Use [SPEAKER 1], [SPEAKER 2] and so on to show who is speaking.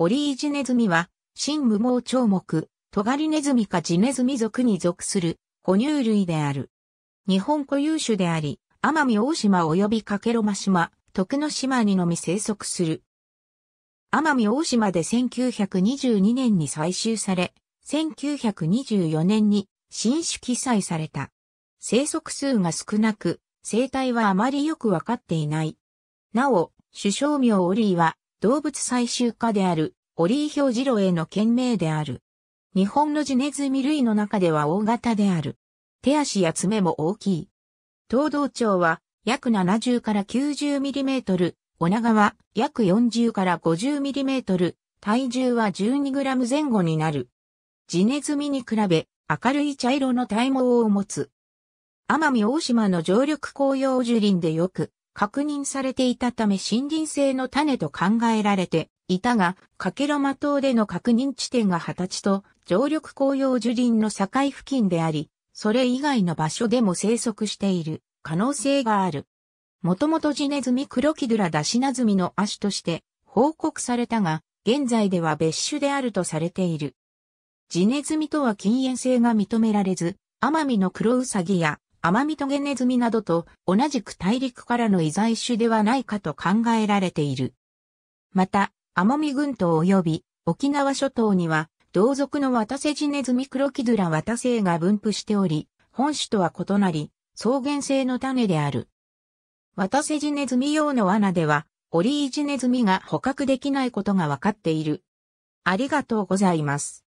[SPEAKER 1] オリージネズミは、新無毛鳥目、トガリネズミかジネズミ属に属
[SPEAKER 2] する、哺乳類である。日本固有種であり、奄美大島及びカケロマ島、徳之島にのみ生息する。奄美大島で1922年に採集され、1924年に新種記載された。生息数が少なく、生態はあまりよくわかっていない。なお、首相名オリーは動物採集家である、オリー・ヒョウジロへの懸命である。日本のジネズミ類の中では大型である。手足や爪も大きい。東道町は約70から 90mm、女は約40から5 0トル、体重は1 2ム前後になる。ジネズミに比べ明るい茶色の体毛を持つ。奄美大島の常緑紅葉樹林でよく確認されていたため森林性の種と考えられていたが、カケろマ島での確認地点が二十歳と常緑紅葉樹林の境付近であり、それ以外の場所でも生息している可能性がある。もともとジネズミクロキドラダシナズミの亜種として報告されたが、現在では別種であるとされている。ジネズミとは禁煙性が認められず、アマミの黒ウサギやアマミトゲネズミなどと同じく大陸からの遺在種ではないかと考えられている。また、奄美群島及び沖縄諸島には同族のワタセジネズミクロキドラワタセイが分布しており、本種とは異なり、草原性の種である。ワタセジネズミ用の罠では、オリージネズミが捕獲できないことがわかっている。
[SPEAKER 1] ありがとうございます。